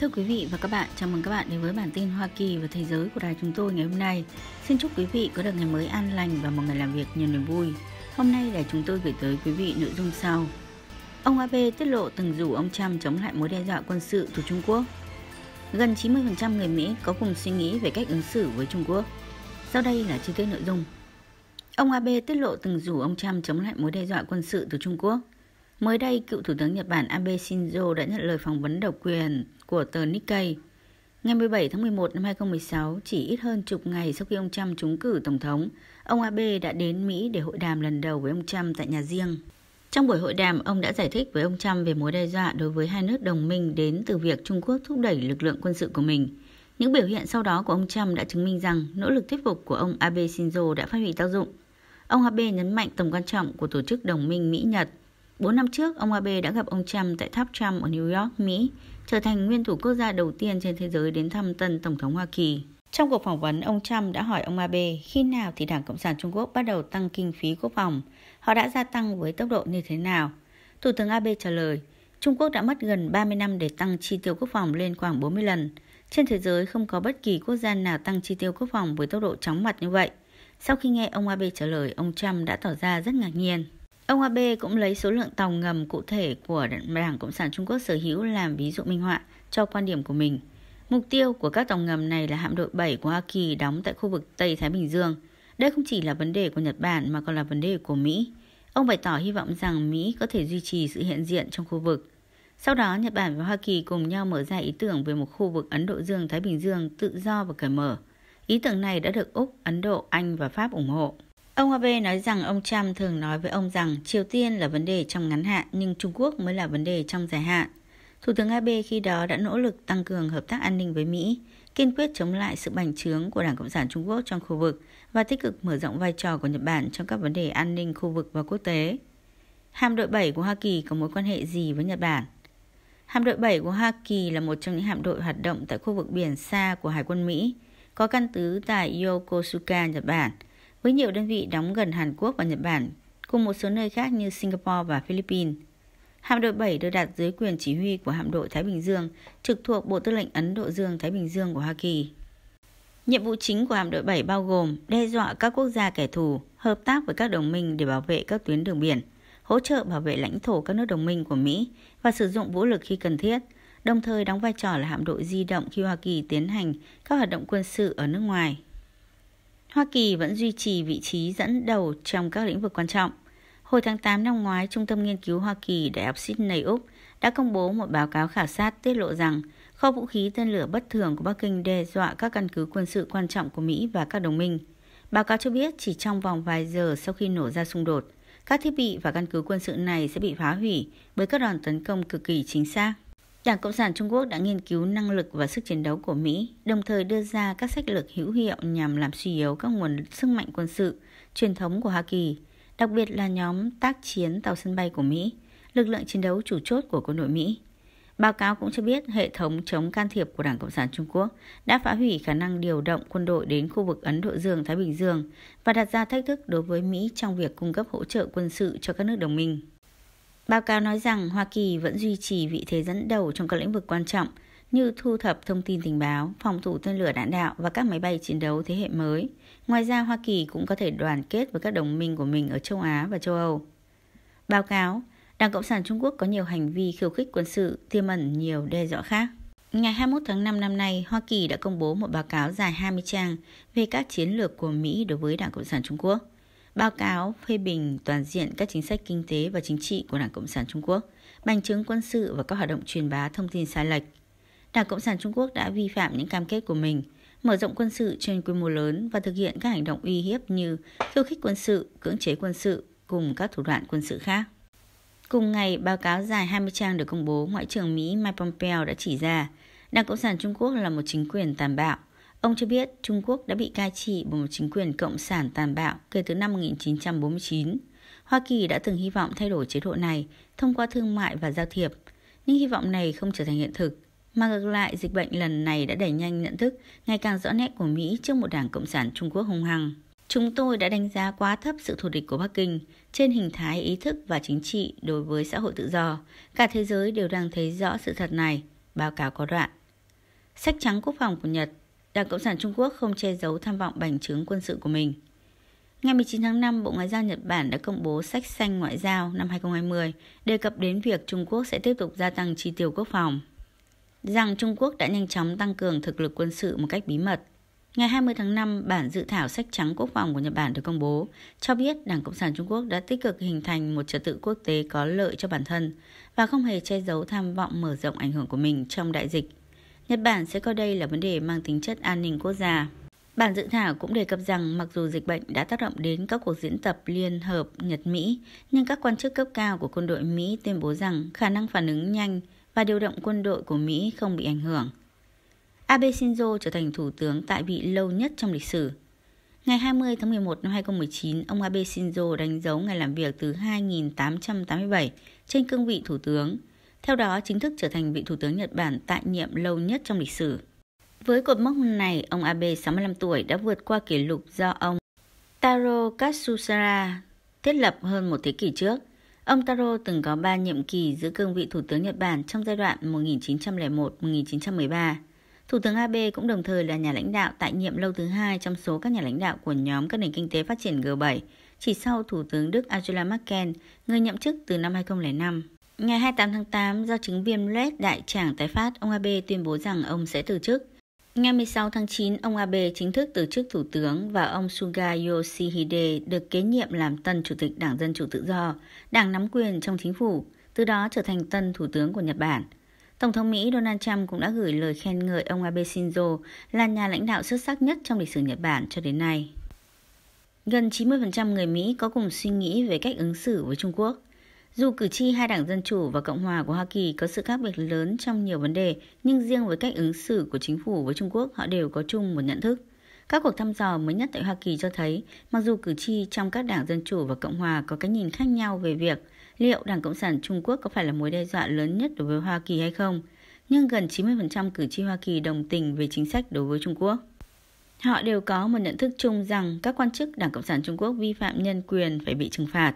Thưa quý vị và các bạn, chào mừng các bạn đến với bản tin Hoa Kỳ và thế giới của đài chúng tôi ngày hôm nay. Xin chúc quý vị có được ngày mới an lành và một ngày làm việc nhiều niềm vui. Hôm nay đài chúng tôi gửi tới quý vị nội dung sau. Ông Abe tiết lộ từng rủ ông Trump chống lại mối đe dọa quân sự từ Trung Quốc. Gần 90% người Mỹ có cùng suy nghĩ về cách ứng xử với Trung Quốc. Sau đây là chi tiết nội dung. Ông Abe tiết lộ từng rủ ông Trump chống lại mối đe dọa quân sự từ Trung Quốc – Mới đây, cựu Thủ tướng Nhật Bản Abe Shinzo đã nhận lời phỏng vấn độc quyền của tờ Nikkei. Ngày 17 tháng 11 năm 2016, chỉ ít hơn chục ngày sau khi ông Trump trúng cử Tổng thống, ông Abe đã đến Mỹ để hội đàm lần đầu với ông Trump tại nhà riêng. Trong buổi hội đàm, ông đã giải thích với ông Trump về mối đe dọa đối với hai nước đồng minh đến từ việc Trung Quốc thúc đẩy lực lượng quân sự của mình. Những biểu hiện sau đó của ông Trump đã chứng minh rằng nỗ lực thuyết phục của ông Abe Shinzo đã phát huy tác dụng. Ông Abe nhấn mạnh tầm quan trọng của tổ chức đồng minh Mỹ-Nhật – Bốn năm trước, ông Abe đã gặp ông Trump tại tháp Trump ở New York, Mỹ, trở thành nguyên thủ quốc gia đầu tiên trên thế giới đến thăm tân Tổng thống Hoa Kỳ. Trong cuộc phỏng vấn, ông Trump đã hỏi ông Abe khi nào thì Đảng Cộng sản Trung Quốc bắt đầu tăng kinh phí quốc phòng, họ đã gia tăng với tốc độ như thế nào. Thủ tướng Abe trả lời, Trung Quốc đã mất gần 30 năm để tăng chi tiêu quốc phòng lên khoảng 40 lần. Trên thế giới không có bất kỳ quốc gia nào tăng chi tiêu quốc phòng với tốc độ chóng mặt như vậy. Sau khi nghe ông Abe trả lời, ông Trump đã tỏ ra rất ngạc nhiên. Ông Abe cũng lấy số lượng tàu ngầm cụ thể của Đảng Cộng sản Trung Quốc sở hữu làm ví dụ minh họa cho quan điểm của mình. Mục tiêu của các tàu ngầm này là hạm đội 7 của Hoa Kỳ đóng tại khu vực Tây Thái Bình Dương. Đây không chỉ là vấn đề của Nhật Bản mà còn là vấn đề của Mỹ. Ông bày tỏ hy vọng rằng Mỹ có thể duy trì sự hiện diện trong khu vực. Sau đó, Nhật Bản và Hoa Kỳ cùng nhau mở ra ý tưởng về một khu vực Ấn Độ Dương-Thái Bình Dương tự do và cởi mở. Ý tưởng này đã được Úc, Ấn Độ, Anh và Pháp ủng hộ. Ông Abe nói rằng ông Trump thường nói với ông rằng Triều Tiên là vấn đề trong ngắn hạn nhưng Trung Quốc mới là vấn đề trong dài hạn. Thủ tướng Abe khi đó đã nỗ lực tăng cường hợp tác an ninh với Mỹ, kiên quyết chống lại sự bành trướng của Đảng Cộng sản Trung Quốc trong khu vực và tích cực mở rộng vai trò của Nhật Bản trong các vấn đề an ninh khu vực và quốc tế. Hạm đội 7 của Hoa Kỳ có mối quan hệ gì với Nhật Bản? Hạm đội 7 của Hoa Kỳ là một trong những hạm đội hoạt động tại khu vực biển xa của Hải quân Mỹ, có căn cứ tại Yokosuka, Nhật Bản – với nhiều đơn vị đóng gần Hàn Quốc và Nhật Bản, cùng một số nơi khác như Singapore và Philippines. Hạm đội 7 được đặt dưới quyền chỉ huy của hạm đội Thái Bình Dương, trực thuộc Bộ Tư lệnh Ấn Độ Dương-Thái Bình Dương của Hoa Kỳ. Nhiệm vụ chính của hạm đội 7 bao gồm đe dọa các quốc gia kẻ thù, hợp tác với các đồng minh để bảo vệ các tuyến đường biển, hỗ trợ bảo vệ lãnh thổ các nước đồng minh của Mỹ và sử dụng vũ lực khi cần thiết, đồng thời đóng vai trò là hạm đội di động khi Hoa Kỳ tiến hành các hoạt động quân sự ở nước ngoài. Hoa Kỳ vẫn duy trì vị trí dẫn đầu trong các lĩnh vực quan trọng. Hồi tháng 8 năm ngoái, Trung tâm Nghiên cứu Hoa Kỳ Đại học Sydney Úc đã công bố một báo cáo khảo sát tiết lộ rằng kho vũ khí tên lửa bất thường của Bắc Kinh đe dọa các căn cứ quân sự quan trọng của Mỹ và các đồng minh. Báo cáo cho biết chỉ trong vòng vài giờ sau khi nổ ra xung đột, các thiết bị và căn cứ quân sự này sẽ bị phá hủy bởi các đòn tấn công cực kỳ chính xác. Đảng Cộng sản Trung Quốc đã nghiên cứu năng lực và sức chiến đấu của Mỹ, đồng thời đưa ra các sách lược hữu hiệu nhằm làm suy yếu các nguồn sức mạnh quân sự truyền thống của Hoa Kỳ, đặc biệt là nhóm tác chiến tàu sân bay của Mỹ, lực lượng chiến đấu chủ chốt của quân đội Mỹ. Báo cáo cũng cho biết hệ thống chống can thiệp của Đảng Cộng sản Trung Quốc đã phá hủy khả năng điều động quân đội đến khu vực Ấn Độ Dương-Thái Bình Dương và đặt ra thách thức đối với Mỹ trong việc cung cấp hỗ trợ quân sự cho các nước đồng minh. Báo cáo nói rằng Hoa Kỳ vẫn duy trì vị thế dẫn đầu trong các lĩnh vực quan trọng như thu thập thông tin tình báo, phòng thủ tên lửa đạn đạo và các máy bay chiến đấu thế hệ mới. Ngoài ra, Hoa Kỳ cũng có thể đoàn kết với các đồng minh của mình ở châu Á và châu Âu. Báo cáo, Đảng Cộng sản Trung Quốc có nhiều hành vi khiêu khích quân sự, tiềm ẩn nhiều đe dọa khác. Ngày 21 tháng 5 năm nay, Hoa Kỳ đã công bố một báo cáo dài 20 trang về các chiến lược của Mỹ đối với Đảng Cộng sản Trung Quốc báo cáo phê bình toàn diện các chính sách kinh tế và chính trị của Đảng Cộng sản Trung Quốc, bằng chứng quân sự và các hoạt động truyền bá thông tin sai lệch. Đảng Cộng sản Trung Quốc đã vi phạm những cam kết của mình, mở rộng quân sự trên quy mô lớn và thực hiện các hành động uy hiếp như khiêu khích quân sự, cưỡng chế quân sự cùng các thủ đoạn quân sự khác. Cùng ngày, báo cáo dài 20 trang được công bố, Ngoại trưởng Mỹ Mike Pompeo đã chỉ ra Đảng Cộng sản Trung Quốc là một chính quyền tàn bạo, Ông cho biết Trung Quốc đã bị cai trị bởi một chính quyền cộng sản tàn bạo kể từ năm 1949. Hoa Kỳ đã từng hy vọng thay đổi chế độ này thông qua thương mại và giao thiệp, nhưng hy vọng này không trở thành hiện thực. Mà ngược lại, dịch bệnh lần này đã đẩy nhanh nhận thức ngày càng rõ nét của Mỹ trước một đảng Cộng sản Trung Quốc hung hăng. Chúng tôi đã đánh giá quá thấp sự thù địch của Bắc Kinh trên hình thái ý thức và chính trị đối với xã hội tự do. Cả thế giới đều đang thấy rõ sự thật này, báo cáo có đoạn. Sách trắng quốc phòng của Nhật Đảng Cộng sản Trung Quốc không che giấu tham vọng bành trướng quân sự của mình. Ngày 19 tháng 5, Bộ Ngoại giao Nhật Bản đã công bố sách xanh ngoại giao năm 2020, đề cập đến việc Trung Quốc sẽ tiếp tục gia tăng chi tiêu quốc phòng. Rằng Trung Quốc đã nhanh chóng tăng cường thực lực quân sự một cách bí mật. Ngày 20 tháng 5, bản dự thảo sách trắng quốc phòng của Nhật Bản được công bố, cho biết Đảng Cộng sản Trung Quốc đã tích cực hình thành một trật tự quốc tế có lợi cho bản thân và không hề che giấu tham vọng mở rộng ảnh hưởng của mình trong đại dịch Nhật Bản sẽ coi đây là vấn đề mang tính chất an ninh quốc gia. Bản dự thảo cũng đề cập rằng mặc dù dịch bệnh đã tác động đến các cuộc diễn tập liên hợp Nhật-Mỹ, nhưng các quan chức cấp cao của quân đội Mỹ tuyên bố rằng khả năng phản ứng nhanh và điều động quân đội của Mỹ không bị ảnh hưởng. Abe Shinzo trở thành thủ tướng tại vị lâu nhất trong lịch sử. Ngày 20 tháng 11 năm 2019, ông Abe Shinzo đánh dấu ngày làm việc thứ 2887 trên cương vị thủ tướng – theo đó chính thức trở thành vị thủ tướng Nhật Bản tại nhiệm lâu nhất trong lịch sử. Với cột mốc này, ông Abe 65 tuổi đã vượt qua kỷ lục do ông Taro Katsusara thiết lập hơn một thế kỷ trước. Ông Taro từng có 3 nhiệm kỳ giữ cương vị Thủ tướng Nhật Bản trong giai đoạn 1901-1913. Thủ tướng Abe cũng đồng thời là nhà lãnh đạo tại nhiệm lâu thứ hai trong số các nhà lãnh đạo của nhóm các nền kinh tế phát triển G7, chỉ sau Thủ tướng Đức Angela Merkel, người nhậm chức từ năm 2005. Ngày 28 tháng 8, do chứng viêm loét đại tràng tái phát, ông Abe tuyên bố rằng ông sẽ từ chức. Ngày 16 tháng 9, ông Abe chính thức từ chức Thủ tướng và ông Suga Yoshihide được kế nhiệm làm tân Chủ tịch Đảng Dân Chủ Tự Do, đảng nắm quyền trong chính phủ, từ đó trở thành tân Thủ tướng của Nhật Bản. Tổng thống Mỹ Donald Trump cũng đã gửi lời khen ngợi ông Abe Shinzo là nhà lãnh đạo xuất sắc nhất trong lịch sử Nhật Bản cho đến nay. Gần 90% người Mỹ có cùng suy nghĩ về cách ứng xử với Trung Quốc. Dù cử tri hai đảng Dân Chủ và Cộng hòa của Hoa Kỳ có sự khác biệt lớn trong nhiều vấn đề, nhưng riêng với cách ứng xử của chính phủ với Trung Quốc, họ đều có chung một nhận thức. Các cuộc thăm dò mới nhất tại Hoa Kỳ cho thấy, mặc dù cử tri trong các đảng Dân Chủ và Cộng hòa có cái nhìn khác nhau về việc liệu Đảng Cộng sản Trung Quốc có phải là mối đe dọa lớn nhất đối với Hoa Kỳ hay không, nhưng gần 90% cử tri Hoa Kỳ đồng tình về chính sách đối với Trung Quốc. Họ đều có một nhận thức chung rằng các quan chức Đảng Cộng sản Trung Quốc vi phạm nhân quyền phải bị trừng phạt.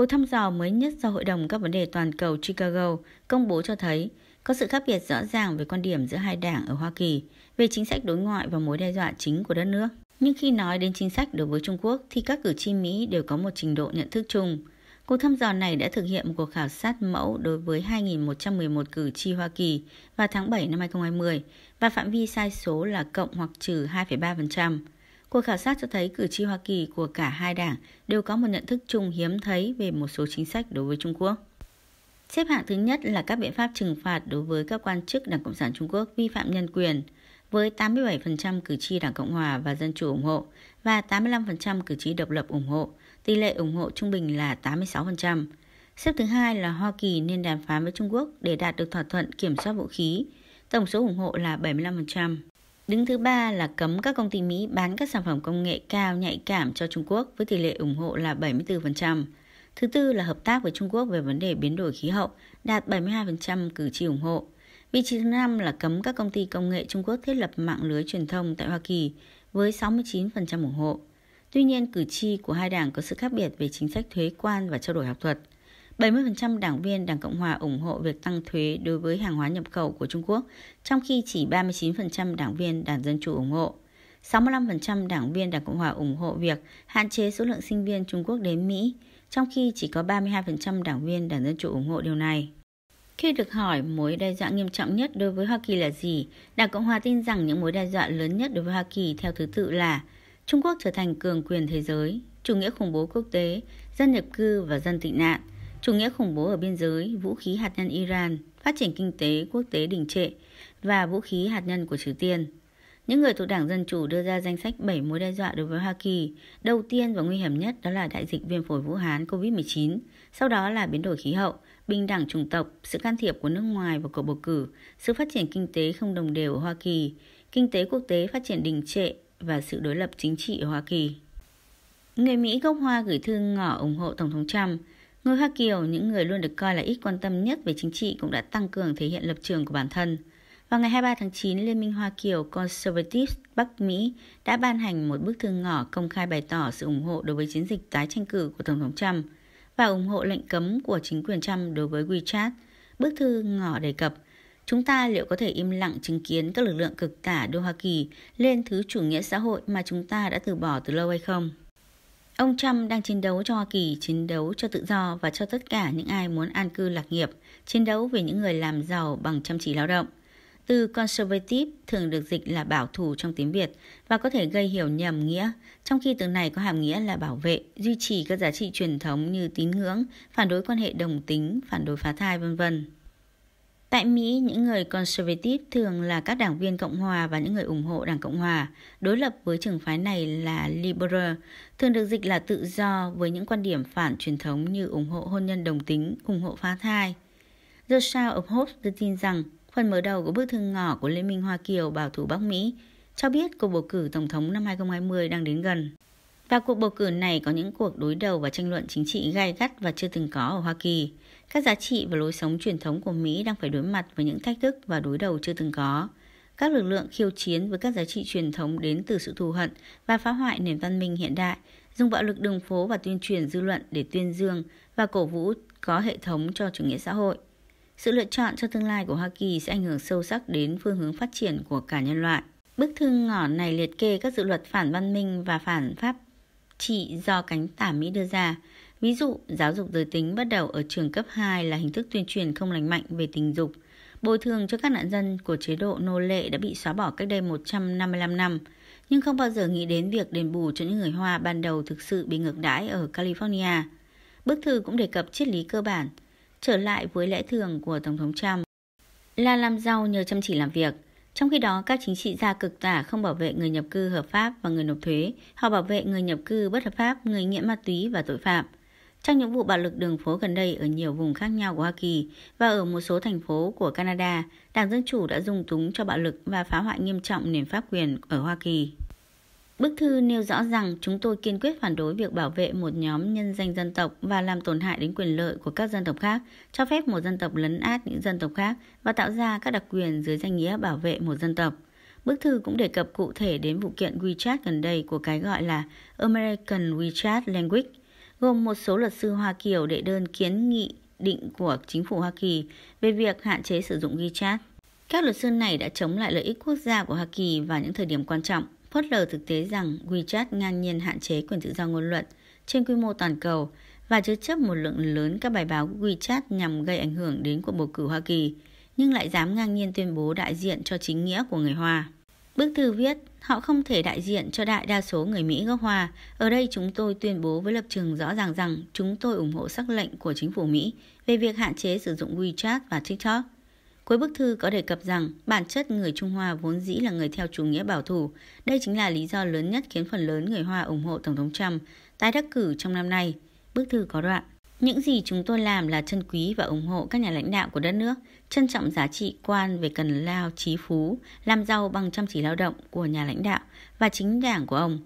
Cuộc thăm dò mới nhất do Hội đồng các vấn đề toàn cầu Chicago công bố cho thấy có sự khác biệt rõ ràng về quan điểm giữa hai đảng ở Hoa Kỳ về chính sách đối ngoại và mối đe dọa chính của đất nước. Nhưng khi nói đến chính sách đối với Trung Quốc thì các cử tri Mỹ đều có một trình độ nhận thức chung. Cuộc thăm dò này đã thực hiện một cuộc khảo sát mẫu đối với 2.111 cử tri Hoa Kỳ vào tháng 7 năm 2020 và phạm vi sai số là cộng hoặc trừ 2,3%. Cuộc khảo sát cho thấy cử tri Hoa Kỳ của cả hai đảng đều có một nhận thức chung hiếm thấy về một số chính sách đối với Trung Quốc. Xếp hạng thứ nhất là các biện pháp trừng phạt đối với các quan chức Đảng Cộng sản Trung Quốc vi phạm nhân quyền, với 87% cử tri Đảng Cộng hòa và Dân chủ ủng hộ và 85% cử tri độc lập ủng hộ, tỷ lệ ủng hộ trung bình là 86%. Xếp thứ hai là Hoa Kỳ nên đàm phán với Trung Quốc để đạt được thỏa thuận kiểm soát vũ khí, tổng số ủng hộ là 75%. Đứng thứ ba là cấm các công ty Mỹ bán các sản phẩm công nghệ cao nhạy cảm cho Trung Quốc với tỷ lệ ủng hộ là 74%. Thứ tư là hợp tác với Trung Quốc về vấn đề biến đổi khí hậu, đạt 72% cử tri ủng hộ. Vị trí thứ năm là cấm các công ty công nghệ Trung Quốc thiết lập mạng lưới truyền thông tại Hoa Kỳ với 69% ủng hộ. Tuy nhiên, cử tri của hai đảng có sự khác biệt về chính sách thuế quan và trao đổi học thuật. 70% đảng viên Đảng Cộng hòa ủng hộ việc tăng thuế đối với hàng hóa nhập khẩu của Trung Quốc, trong khi chỉ 39% đảng viên Đảng Dân Chủ ủng hộ. 65% đảng viên Đảng Cộng hòa ủng hộ việc hạn chế số lượng sinh viên Trung Quốc đến Mỹ, trong khi chỉ có 32% đảng viên Đảng Dân Chủ ủng hộ điều này. Khi được hỏi mối đe dọa nghiêm trọng nhất đối với Hoa Kỳ là gì, Đảng Cộng hòa tin rằng những mối đe dọa lớn nhất đối với Hoa Kỳ theo thứ tự là Trung Quốc trở thành cường quyền thế giới, chủ nghĩa khủng bố quốc tế, dân nhập cư và dân tị nạn – chủ nghĩa khủng bố ở biên giới, vũ khí hạt nhân Iran, phát triển kinh tế quốc tế đình trệ và vũ khí hạt nhân của Triều Tiên. Những người thuộc Đảng Dân Chủ đưa ra danh sách 7 mối đe dọa đối với Hoa Kỳ. Đầu tiên và nguy hiểm nhất đó là đại dịch viêm phổi Vũ Hán COVID-19, sau đó là biến đổi khí hậu, bình đẳng chủng tộc, sự can thiệp của nước ngoài vào cuộc bầu cử, sự phát triển kinh tế không đồng đều ở Hoa Kỳ, kinh tế quốc tế phát triển đình trệ và sự đối lập chính trị ở Hoa Kỳ. Người Mỹ gốc Hoa gửi thư ngỏ ủng hộ Tổng thống Trump Người Hoa Kiều, những người luôn được coi là ít quan tâm nhất về chính trị cũng đã tăng cường thể hiện lập trường của bản thân. Vào ngày 23 tháng 9, Liên minh Hoa Kiều Conservatives Bắc Mỹ đã ban hành một bức thư ngỏ công khai bày tỏ sự ủng hộ đối với chiến dịch tái tranh cử của Tổng thống Trump và ủng hộ lệnh cấm của chính quyền Trump đối với WeChat. Bức thư ngỏ đề cập, chúng ta liệu có thể im lặng chứng kiến các lực lượng cực tả Đô Hoa Kỳ lên thứ chủ nghĩa xã hội mà chúng ta đã từ bỏ từ lâu hay không? Ông Trump đang chiến đấu cho Hoa Kỳ, chiến đấu cho tự do và cho tất cả những ai muốn an cư lạc nghiệp, chiến đấu về những người làm giàu bằng chăm chỉ lao động. Từ conservative thường được dịch là bảo thủ trong tiếng Việt và có thể gây hiểu nhầm nghĩa, trong khi từ này có hàm nghĩa là bảo vệ, duy trì các giá trị truyền thống như tín ngưỡng, phản đối quan hệ đồng tính, phản đối phá thai vân vân. Tại Mỹ, những người conservative thường là các đảng viên Cộng hòa và những người ủng hộ Đảng Cộng hòa. Đối lập với trường phái này là liberal, thường được dịch là tự do với những quan điểm phản truyền thống như ủng hộ hôn nhân đồng tính, ủng hộ phá thai. The Sound of Hope đưa tin rằng phần mở đầu của bức thư ngỏ của Liên minh Hoa Kiều bảo thủ Bắc Mỹ cho biết cuộc bầu cử Tổng thống năm 2020 đang đến gần. Và cuộc bầu cử này có những cuộc đối đầu và tranh luận chính trị gai gắt và chưa từng có ở Hoa Kỳ. Các giá trị và lối sống truyền thống của Mỹ đang phải đối mặt với những thách thức và đối đầu chưa từng có. Các lực lượng khiêu chiến với các giá trị truyền thống đến từ sự thù hận và phá hoại nền văn minh hiện đại, dùng bạo lực đường phố và tuyên truyền dư luận để tuyên dương và cổ vũ có hệ thống cho chủ nghĩa xã hội. Sự lựa chọn cho tương lai của Hoa Kỳ sẽ ảnh hưởng sâu sắc đến phương hướng phát triển của cả nhân loại. Bức thư ngỏ này liệt kê các dự luật phản văn minh và phản pháp trị do cánh tả Mỹ đưa ra, Ví dụ, giáo dục giới tính bắt đầu ở trường cấp 2 là hình thức tuyên truyền không lành mạnh về tình dục, bồi thường cho các nạn dân của chế độ nô lệ đã bị xóa bỏ cách đây 155 năm, nhưng không bao giờ nghĩ đến việc đền bù cho những người Hoa ban đầu thực sự bị ngược đãi ở California. Bức thư cũng đề cập triết lý cơ bản, trở lại với lẽ thường của Tổng thống Trump, là làm giàu nhờ chăm chỉ làm việc. Trong khi đó, các chính trị gia cực tả không bảo vệ người nhập cư hợp pháp và người nộp thuế, họ bảo vệ người nhập cư bất hợp pháp, người nghiện ma túy và tội phạm – trong những vụ bạo lực đường phố gần đây ở nhiều vùng khác nhau của Hoa Kỳ và ở một số thành phố của Canada, Đảng Dân Chủ đã dùng túng cho bạo lực và phá hoại nghiêm trọng nền pháp quyền ở Hoa Kỳ. Bức thư nêu rõ rằng chúng tôi kiên quyết phản đối việc bảo vệ một nhóm nhân danh dân tộc và làm tổn hại đến quyền lợi của các dân tộc khác, cho phép một dân tộc lấn át những dân tộc khác và tạo ra các đặc quyền dưới danh nghĩa bảo vệ một dân tộc. Bức thư cũng đề cập cụ thể đến vụ kiện WeChat gần đây của cái gọi là American WeChat Language, gồm một số luật sư Hoa Kiều đệ đơn kiến nghị định của chính phủ Hoa Kỳ về việc hạn chế sử dụng WeChat. Các luật sư này đã chống lại lợi ích quốc gia của Hoa Kỳ vào những thời điểm quan trọng, phớt lờ thực tế rằng WeChat ngang nhiên hạn chế quyền tự do ngôn luận trên quy mô toàn cầu và chứa chấp một lượng lớn các bài báo WeChat nhằm gây ảnh hưởng đến cuộc bầu cử Hoa Kỳ, nhưng lại dám ngang nhiên tuyên bố đại diện cho chính nghĩa của người Hoa. Bức thư viết, họ không thể đại diện cho đại đa số người Mỹ gốc Hoa Ở đây chúng tôi tuyên bố với lập trường rõ ràng rằng chúng tôi ủng hộ sắc lệnh của chính phủ Mỹ về việc hạn chế sử dụng WeChat và TikTok. Cuối bức thư có đề cập rằng bản chất người Trung Hoa vốn dĩ là người theo chủ nghĩa bảo thủ. Đây chính là lý do lớn nhất khiến phần lớn người Hoa ủng hộ Tổng thống Trump tái đắc cử trong năm nay. Bức thư có đoạn. Những gì chúng tôi làm là trân quý và ủng hộ các nhà lãnh đạo của đất nước, trân trọng giá trị quan về cần lao trí phú, làm giàu bằng chăm chỉ lao động của nhà lãnh đạo và chính đảng của ông.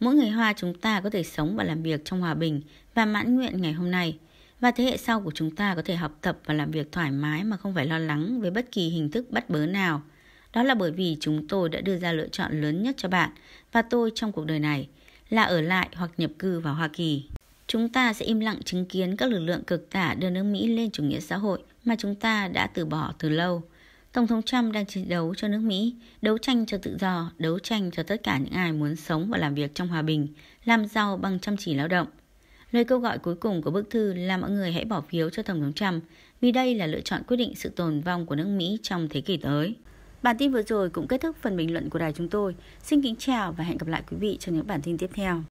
Mỗi người Hoa chúng ta có thể sống và làm việc trong hòa bình và mãn nguyện ngày hôm nay. Và thế hệ sau của chúng ta có thể học tập và làm việc thoải mái mà không phải lo lắng về bất kỳ hình thức bắt bớ nào. Đó là bởi vì chúng tôi đã đưa ra lựa chọn lớn nhất cho bạn và tôi trong cuộc đời này là ở lại hoặc nhập cư vào Hoa Kỳ. Chúng ta sẽ im lặng chứng kiến các lực lượng cực tả đưa nước Mỹ lên chủ nghĩa xã hội mà chúng ta đã từ bỏ từ lâu. Tổng thống Trump đang chiến đấu cho nước Mỹ, đấu tranh cho tự do, đấu tranh cho tất cả những ai muốn sống và làm việc trong hòa bình, làm giàu bằng chăm chỉ lao động. Lời kêu gọi cuối cùng của bức thư là mọi người hãy bỏ phiếu cho Tổng thống Trump vì đây là lựa chọn quyết định sự tồn vong của nước Mỹ trong thế kỷ tới. Bản tin vừa rồi cũng kết thúc phần bình luận của đài chúng tôi. Xin kính chào và hẹn gặp lại quý vị trong những bản tin tiếp theo.